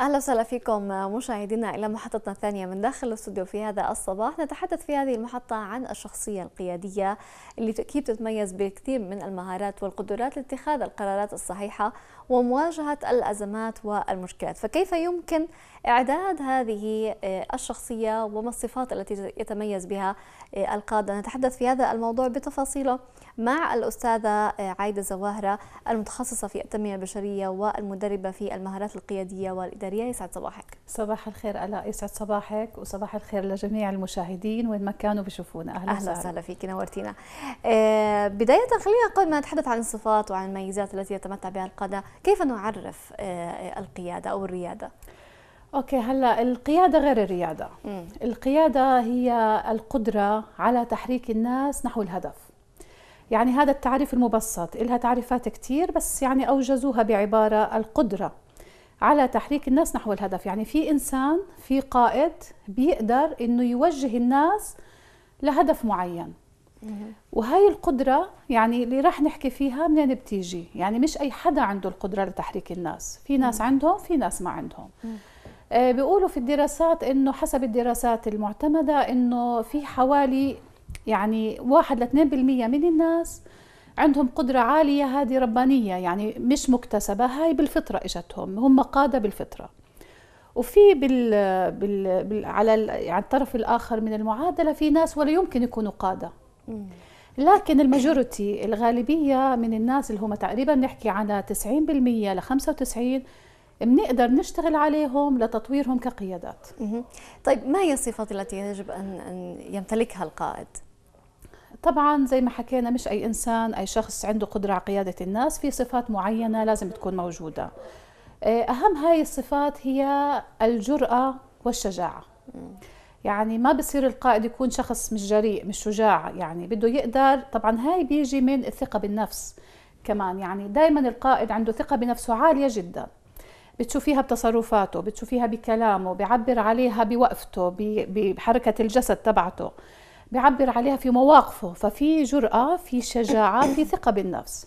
اهلا وسهلا فيكم مشاهدينا الى محطتنا الثانيه من داخل الاستوديو في هذا الصباح نتحدث في هذه المحطه عن الشخصيه القياديه اللي بالتاكيد تتميز بكثير من المهارات والقدرات لاتخاذ القرارات الصحيحه ومواجهه الازمات والمشكلات فكيف يمكن اعداد هذه الشخصيه وما الصفات التي يتميز بها القاده نتحدث في هذا الموضوع بتفاصيله مع الأستاذة آه، عايدة زواهرة المتخصصة في التنمية البشرية والمدربة في المهارات القيادية والإدارية يسعد صباحك صباح الخير ألاء يسعد صباحك وصباح الخير لجميع المشاهدين وين ما كانوا بيشوفونا أهلا, أهلا وسهلا فيك نورتينا آه، بداية خلينا قبل ما نتحدث عن الصفات وعن الميزات التي يتمتع بها القادة كيف نعرف آه، القيادة أو الريادة؟ اوكي هلا القياده غير الرياده مم. القياده هي القدره على تحريك الناس نحو الهدف يعني هذا التعريف المبسط إلها تعريفات كتير بس يعني أوجزوها بعبارة القدرة على تحريك الناس نحو الهدف يعني في إنسان في قائد بيقدر أنه يوجه الناس لهدف معين وهي القدرة يعني اللي راح نحكي فيها منين بتيجي يعني مش أي حدا عنده القدرة لتحريك الناس في ناس عندهم في ناس ما عندهم آه، بيقولوا في الدراسات انه حسب الدراسات المعتمده انه في حوالي يعني واحد ل 2% من الناس عندهم قدرة عالية هذه ربانية يعني مش مكتسبة هاي بالفطرة إجتهم هم قادة بالفطرة وفي بال... بال... بال... على على الطرف الآخر من المعادلة في ناس ولا يمكن يكونوا قادة لكن الماجورتي الغالبية من الناس اللي هم تقريبا نحكي على 90% ل 95 بنقدر نشتغل عليهم لتطويرهم كقيادات. طيب ما هي الصفات التي يجب ان يمتلكها القائد؟ طبعا زي ما حكينا مش اي انسان اي شخص عنده قدره على قياده الناس في صفات معينه لازم تكون موجوده آه، اهم هاي الصفات هي الجراه والشجاعه يعني ما بصير القائد يكون شخص مش جريء مش شجاع يعني بده يقدر طبعا هاي بيجي من الثقه بالنفس كمان يعني دائما القائد عنده ثقه بنفسه عاليه جدا بتشوفيها بتصرفاته بتشوفيها بكلامه بيعبر عليها بوقفته بحركه الجسد تبعته بيعبر عليها في مواقفه ففي جرأة في شجاعة في ثقة بالنفس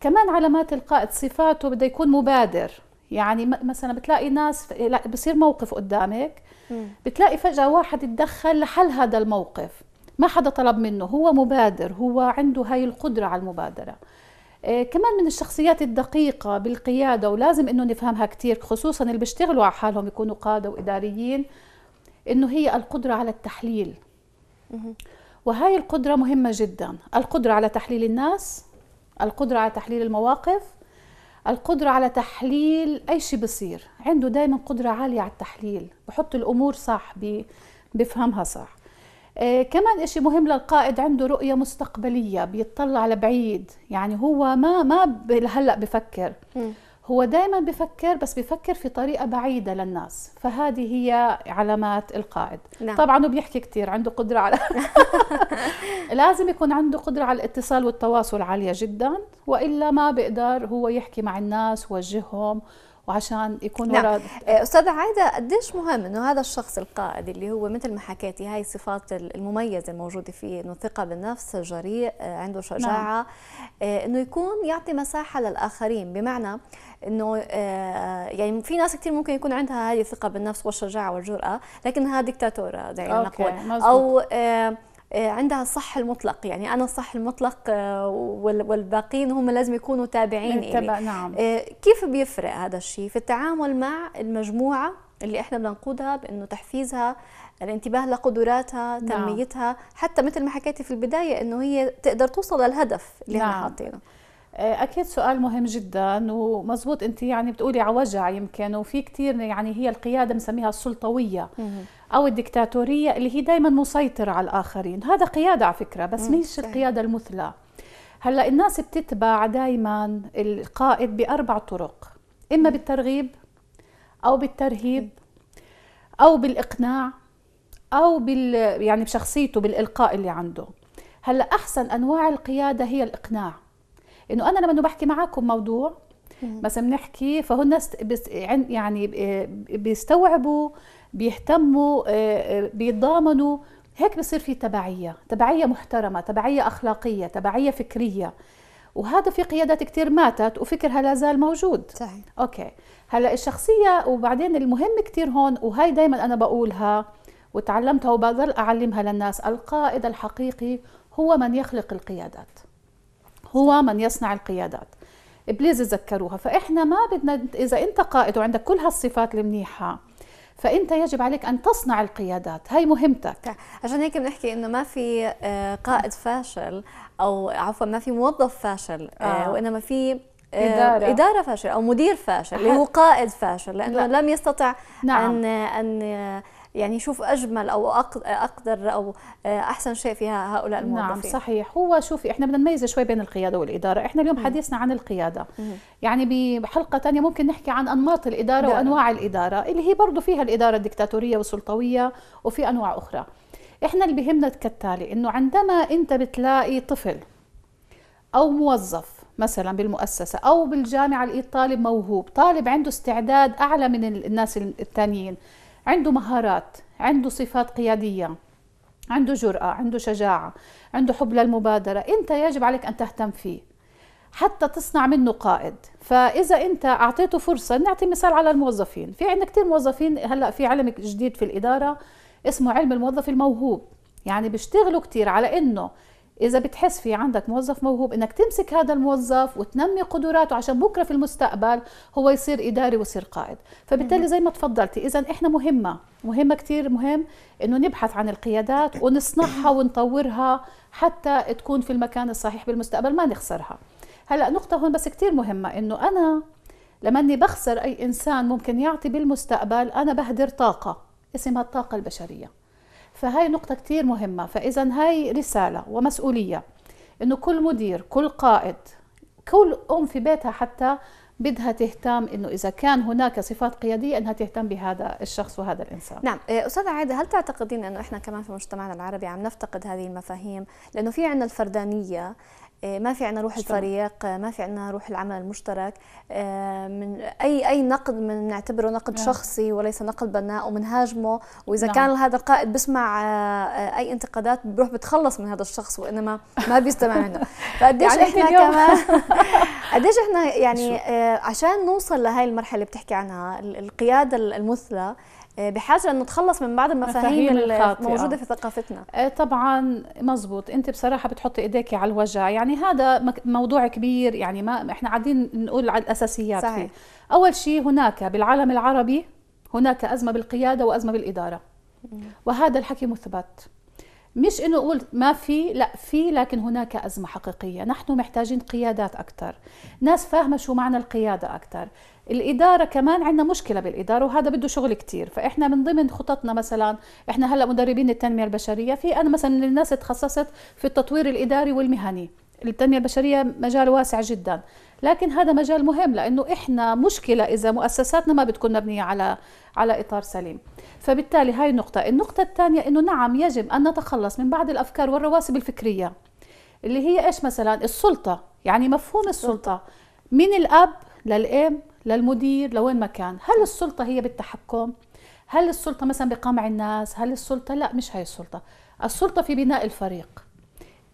كمان علامات القائد صفاته بده يكون مبادر يعني مثلا بتلاقي ناس بصير موقف قدامك بتلاقي فجأة واحد تدخل لحل هذا الموقف ما حدا طلب منه هو مبادر هو عنده هاي القدرة على المبادرة آه، كمان من الشخصيات الدقيقة بالقيادة ولازم انه نفهمها كتير خصوصا اللي بيشتغلوا على حالهم يكونوا قادة وإداريين انه هي القدرة على التحليل وهاي القدرة مهمة جدا القدرة على تحليل الناس القدرة على تحليل المواقف القدرة على تحليل أي شيء بصير عنده دائما قدرة عالية على التحليل بحط الأمور صح بفهمها صح آه كمان إشي مهم للقائد عنده رؤية مستقبلية بيطلع لبعيد يعني هو ما ما هلا بفكر هو دائما بفكر بس بفكر في طريقه بعيده للناس فهذه هي علامات القائد نعم. طبعا هو بيحكي كثير عنده قدره على لازم يكون عنده قدره على الاتصال والتواصل عاليه جدا والا ما بيقدر هو يحكي مع الناس ووجههم وعشان يكون نعم. وراء آه، استاذه عايده قديش مهم انه هذا الشخص القائد اللي هو مثل ما حكيتي هاي الصفات المميزه الموجوده فيه انه ثقه بالنفس جريء آه، عنده شجاعه نعم. آه، انه يكون يعطي مساحه للاخرين بمعنى انه يعني في ناس كثير ممكن يكون عندها هذه الثقه بالنفس والشجاعه والجراه لكنها دكتاتوره دعينا نقول او آه، عندها الصح المطلق يعني انا الصح المطلق آه، والباقيين هم لازم يكونوا تابعين لي نعم. آه، كيف بيفرق هذا الشيء في التعامل مع المجموعه اللي احنا بدنا نقودها بانه تحفيزها الانتباه لقدراتها نعم. تنميتها حتى مثل ما حكيتي في البدايه انه هي تقدر توصل للهدف اللي نعم. احنا حاطينه آه، اكيد سؤال مهم جدا ومزبوط انت يعني بتقولي على وجع يمكن وفي كثير يعني هي القياده بنسميها السلطويه او الدكتاتوريه اللي هي دائما مسيطره على الاخرين هذا قياده على فكره بس مش القياده المثلى هلا الناس بتتبع دائما القائد باربع طرق اما بالترغيب او بالترهيب او بالاقناع او بال يعني بشخصيته بالالقاء اللي عنده هلا احسن انواع القياده هي الاقناع انه انا لما بحكي معاكم موضوع مثلا بنحكي فهن يعني آه، بيستوعبوا بيهتموا آه، آه، بيتضامنوا هيك بصير في تبعية تبعية محترمة تبعية أخلاقية تبعية فكرية وهذا في قيادات كثير ماتت وفكرها لا زال موجود صحيح أوكي هلا الشخصية وبعدين المهم كثير هون وهي دائما أنا بقولها وتعلمتها وبظل أعلمها للناس القائد الحقيقي هو من يخلق القيادات هو من يصنع القيادات بليز تذكروها فاحنا ما بدنا اذا انت قائد وعندك كل هالصفات المنيحه فانت يجب عليك ان تصنع القيادات هاي مهمتك عشان هيك بنحكي انه ما في آه، قائد فاشل او عفوا ما في موظف فاشل آه. آه. وانما في آه، إدارة. إدارة فاشلة أو مدير فاشل اللي هو قائد فاشل لأنه لا. لم يستطع نعم. أن أن يعني شوف اجمل او اقدر او احسن شيء فيها هؤلاء نعم، الموظفين نعم صحيح هو شوفي احنا بدنا نميز شوي بين القياده والاداره احنا اليوم حديثنا عن القياده يعني بحلقه ثانيه ممكن نحكي عن انماط الاداره نعم. وانواع الاداره اللي هي برضه فيها الاداره الدكتاتوريه والسلطويه وفي انواع اخرى احنا اللي بهمنا كالتالي انه عندما انت بتلاقي طفل او موظف مثلا بالمؤسسة أو بالجامعة الإيطالي طالب موهوب طالب عنده استعداد أعلى من الناس الثانيين عنده مهارات عنده صفات قيادية عنده جرأة عنده شجاعة عنده حب للمبادرة أنت يجب عليك أن تهتم فيه حتى تصنع منه قائد فإذا أنت أعطيته فرصة نعطي مثال على الموظفين في عندنا كثير موظفين هلأ في علم جديد في الإدارة اسمه علم الموظف الموهوب يعني بيشتغلوا كتير على انه اذا بتحس في عندك موظف موهوب انك تمسك هذا الموظف وتنمي قدراته عشان بكره في المستقبل هو يصير اداري ويصير قائد فبالتالي زي ما تفضلتي اذا احنا مهمه مهمه كثير مهم انه نبحث عن القيادات ونصنعها ونطورها حتى تكون في المكان الصحيح بالمستقبل ما نخسرها هلا نقطه هون بس كثير مهمه انه انا لما اني بخسر اي انسان ممكن يعطي بالمستقبل انا بهدر طاقه اسمها الطاقه البشريه فهاي نقطة كتير مهمة فإذا هاي رسالة ومسؤولية إنه كل مدير كل قائد كل أم في بيتها حتى بدها تهتم انه اذا كان هناك صفات قياديه انها تهتم بهذا الشخص وهذا الانسان. نعم، آه، استاذه عاده هل تعتقدين انه احنا كمان في مجتمعنا العربي عم نفتقد هذه المفاهيم؟ لانه في عندنا الفردانيه آه، ما في عنا روح الفريق آه، ما في عنا روح العمل المشترك آه، من اي اي نقد من نعتبره نقد نعم. شخصي وليس نقد بناء ومنهاجمه واذا نعم. كان هذا القائد بسمع اي انتقادات بروح بتخلص من هذا الشخص وانما ما بيستمع منه فقديش يعني احنا كمان قديش احنا يعني عشان نوصل لهي المرحله اللي بتحكي عنها القياده المثلى آه، بحاجه ان نتخلص من بعض المفاهيم الموجوده في ثقافتنا آه، طبعا مزبوط انت بصراحه بتحطي ايديك على الوجع يعني هذا موضوع كبير يعني ما احنا قاعدين نقول على الاساسيات صحيح. فيه اول شيء هناك بالعالم العربي هناك ازمه بالقياده وازمه بالاداره وهذا الحكي مثبت مش انه اقول ما في لا في لكن هناك ازمه حقيقيه نحن محتاجين قيادات اكثر ناس فاهمه شو معنى القياده اكثر الإدارة كمان عندنا مشكلة بالإدارة وهذا بده شغل كتير فإحنا من ضمن خططنا مثلا إحنا هلأ مدربين التنمية البشرية في أنا مثلا الناس تخصصت في التطوير الإداري والمهني التنميه البشريه مجال واسع جدا لكن هذا مجال مهم لانه احنا مشكله اذا مؤسساتنا ما بتكون مبنيه على على اطار سليم فبالتالي هاي النقطه النقطه الثانيه انه نعم يجب ان نتخلص من بعض الافكار والرواسب الفكريه اللي هي ايش مثلا السلطه يعني مفهوم السلطه من الاب للام للمدير لوين ما كان هل السلطه هي بالتحكم هل السلطه مثلا بقمع الناس هل السلطه لا مش هاي السلطه السلطه في بناء الفريق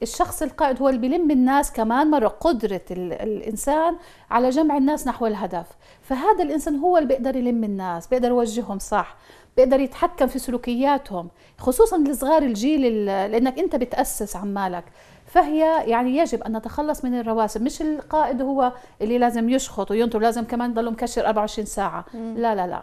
الشخص القائد هو اللي بيلم الناس كمان مرة قدرة الإنسان على جمع الناس نحو الهدف فهذا الإنسان هو اللي بيقدر يلم الناس بيقدر يوجههم صح بيقدر يتحكم في سلوكياتهم خصوصا الصغار الجيل لأنك أنت بتأسس عمالك فهي يعني يجب ان نتخلص من الرواسب مش القائد هو اللي لازم يشخط وينطر لازم كمان يضلوا مكشر 24 ساعه لا لا لا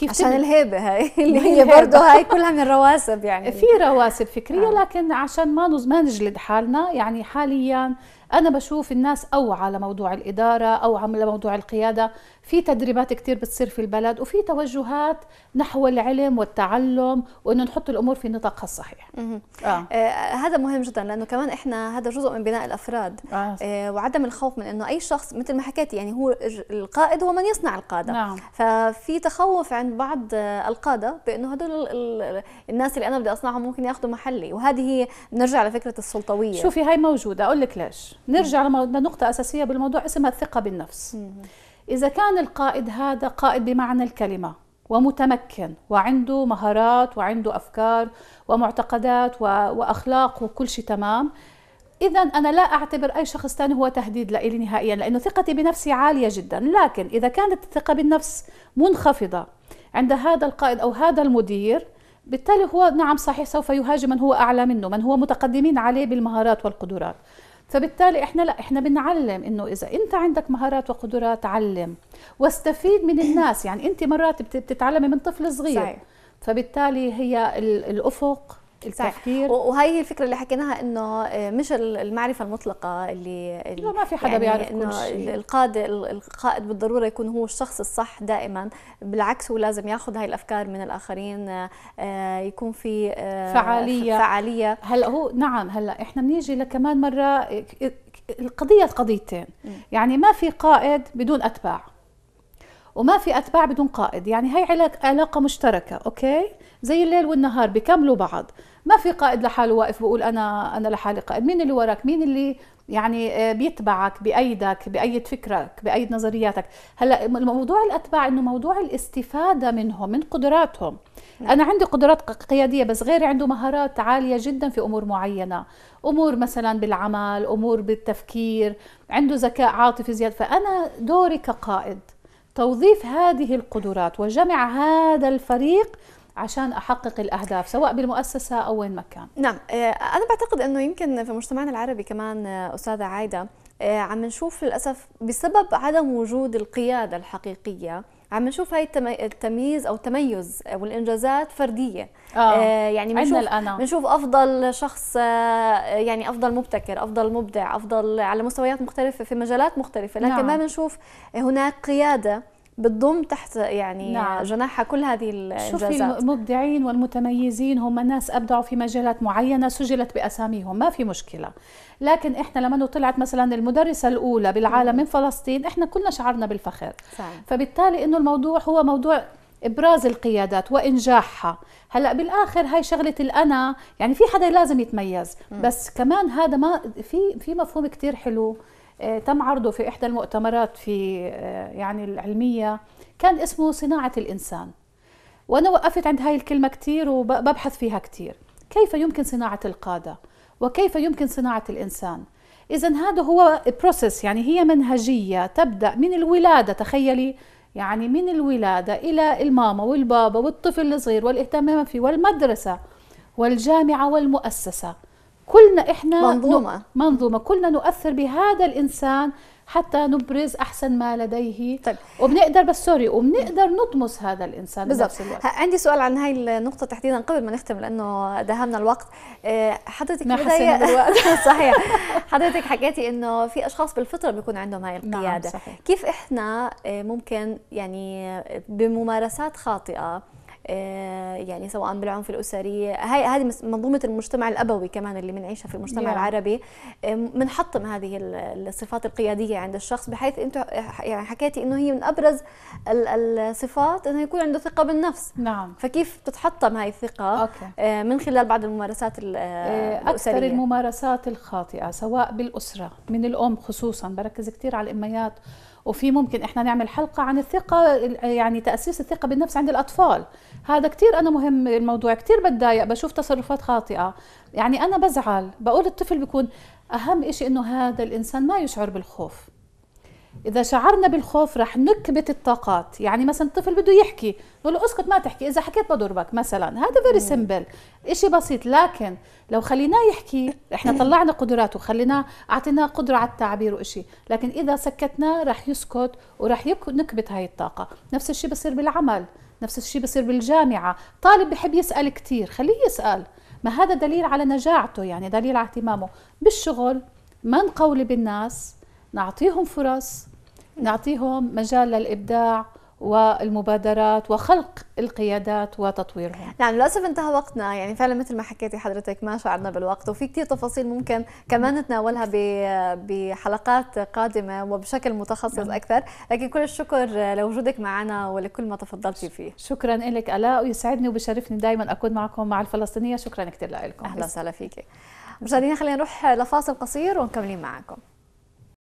كيف عشان الهيبه هاي اللي هي برضه هاي كلها من رواسب يعني في رواسب فكريه آه. لكن عشان ما ما نجلد حالنا يعني حاليا انا بشوف الناس اوعى لموضوع الاداره اوعى لموضوع القياده في تدريبات كثير بتصير في البلد وفي توجهات نحو العلم والتعلم وانه نحط الامور في نطاقها الصحيح آه. آه هذا مهم جدا لانه كمان احنا هذا جزء من بناء الافراد آه. آه وعدم الخوف من انه اي شخص مثل ما حكيت يعني هو القائد هو من يصنع القاده نعم. ففي تخوف عند بعض آه، القاده بانه هدول الناس اللي انا بدي اصنعهم ممكن ياخذوا محلي وهذه هي نرجع لفكره السلطويه شوفي هاي موجوده اقول لك ليش نرجع لنقطة أساسية بالموضوع اسمها الثقة بالنفس إذا كان القائد هذا قائد بمعنى الكلمة ومتمكن وعنده مهارات وعنده أفكار ومعتقدات وأخلاق وكل شيء تمام إذا أنا لا أعتبر أي شخص ثاني هو تهديد لإلي نهائيا لأنه ثقتي بنفسي عالية جدا لكن إذا كانت الثقة بالنفس منخفضة عند هذا القائد أو هذا المدير بالتالي هو نعم صحيح سوف يهاجم من هو أعلى منه من هو متقدمين عليه بالمهارات والقدرات فبالتالي احنا لا احنا بنعلم انه اذا انت عندك مهارات وقدرات علم واستفيد من الناس يعني انت مرات بتتعلمي من طفل صغير صحيح. فبالتالي هي الافق التفكير وهي هي الفكره اللي حكيناها انه آه، مش المعرفه المطلقه اللي, اللي لا ما في حدا يعني بيعرف كل شيء القائد القائد بالضروره يكون هو الشخص الصح دائما بالعكس هو لازم ياخذ هاي الافكار من الاخرين آه، يكون في آه، فعاليه فعاليه هلا هو نعم هلا احنا بنيجي لكمان مره القضيه قضيتين يعني ما في قائد بدون اتباع وما في اتباع بدون قائد يعني هي علاقه مشتركه اوكي زي الليل والنهار بيكملوا بعض ما في قائد لحاله واقف بقول انا انا لحالي قائد مين اللي وراك مين اللي يعني آه، بيتبعك بايدك بايد فكرك بايد نظرياتك هلا موضوع الاتباع انه موضوع الاستفاده منهم من قدراتهم نعم. انا عندي قدرات قياديه بس غيري عنده مهارات عاليه جدا في امور معينه امور مثلا بالعمل امور بالتفكير عنده ذكاء عاطفي زياده فانا دوري كقائد توظيف هذه القدرات وجمع هذا الفريق عشان احقق الاهداف سواء بالمؤسسه او وين ما كان نعم آه، انا بعتقد انه يمكن في مجتمعنا العربي كمان آه، استاذه عايده آه، عم نشوف للاسف بسبب عدم وجود القياده الحقيقيه عم نشوف هاي التمييز او التميز والانجازات فرديه آه. يعني بنشوف بنشوف افضل شخص يعني افضل مبتكر افضل مبدع افضل على مستويات مختلفه في مجالات مختلفه لكن نعم. ما بنشوف هناك قياده بتضم تحت يعني نعم. جناحها كل هذه الانجازات شوفي المبدعين والمتميزين هم ناس ابدعوا في مجالات معينه سجلت باساميهم ما في مشكله لكن احنا لما طلعت مثلا المدرسه الاولى بالعالم من فلسطين احنا كلنا شعرنا بالفخر صحيح. فبالتالي انه الموضوع هو موضوع ابراز القيادات وانجاحها هلا بالاخر هاي شغله الانا يعني في حدا لازم يتميز بس كمان هذا ما في في مفهوم كثير حلو آه، تم عرضه في إحدى المؤتمرات في آه، يعني العلمية كان اسمه صناعة الإنسان وأنا وقفت عند هاي الكلمة كتير وببحث فيها كتير كيف يمكن صناعة القادة وكيف يمكن صناعة الإنسان إذا هذا هو بروسيس يعني هي منهجية تبدأ من الولادة تخيلي يعني من الولادة إلى الماما والبابا والطفل الصغير والاهتمام فيه والمدرسة والجامعة والمؤسسة كلنا احنا منظومه منظومه كلنا نؤثر بهذا الانسان حتى نبرز احسن ما لديه طيب. وبنقدر بس سوري وبنقدر نطمس هذا الانسان بنفس الوقت عندي سؤال عن هاي النقطه تحديدا قبل ما نختم لانه دهمنا الوقت آه، حضرتك ما بداية بالوقت صحيح حضرتك حكيتي انه في اشخاص بالفطره بيكون عندهم هاي نعم، القياده نعم صحيح. كيف احنا آه، ممكن يعني بممارسات خاطئه آه، يعني سواء بالعنف الاسري هاي هذه منظومه المجتمع الابوي كمان اللي بنعيشها في المجتمع يعني. العربي بنحطم آه، هذه الصفات القياديه عند الشخص بحيث انت يعني حكيتي انه هي من ابرز الصفات انه يكون عنده ثقه بالنفس نعم فكيف تتحطم هاي الثقه أوكي. آه، من خلال بعض الممارسات الاسريه اكثر الممارسات الخاطئه سواء بالاسره من الام خصوصا بركز كثير على الاميات وفي ممكن احنا نعمل حلقه عن الثقه يعني تاسيس الثقه بالنفس عند الاطفال هذا كثير انا مهم الموضوع كثير بتضايق بشوف تصرفات خاطئه يعني انا بزعل بقول الطفل بيكون اهم شيء انه هذا الانسان ما يشعر بالخوف اذا شعرنا بالخوف رح نكبت الطاقات يعني مثلا الطفل بده يحكي نقول له اسكت ما تحكي اذا حكيت بضربك مثلا هذا فيري سمبل شيء بسيط لكن لو خليناه يحكي احنا طلعنا قدراته خليناه اعطيناه قدره على التعبير وإشي لكن اذا سكتناه رح يسكت ورح نكبت هاي الطاقه نفس الشيء بصير بالعمل نفس الشيء بصير بالجامعه طالب بحب يسال كثير خليه يسال ما هذا دليل على نجاعته يعني دليل على اهتمامه بالشغل ما نقولب الناس نعطيهم فرص نعطيهم مجال للإبداع والمبادرات وخلق القيادات وتطويرهم نعم للأسف انتهى وقتنا يعني فعلا مثل ما حكيتي حضرتك ما شعرنا بالوقت وفي كثير تفاصيل ممكن كمان نتناولها بحلقات قادمة وبشكل متخصص نعم. أكثر لكن كل الشكر لوجودك معنا ولكل ما تفضلتي فيه شكرا لك ألاء ويسعدني وبشرفني دائما أكون معكم مع الفلسطينية شكرا كثير لكم أهلا وسهلا فيك مشاهدينا خلينا نروح لفاصل قصير ونكملين معكم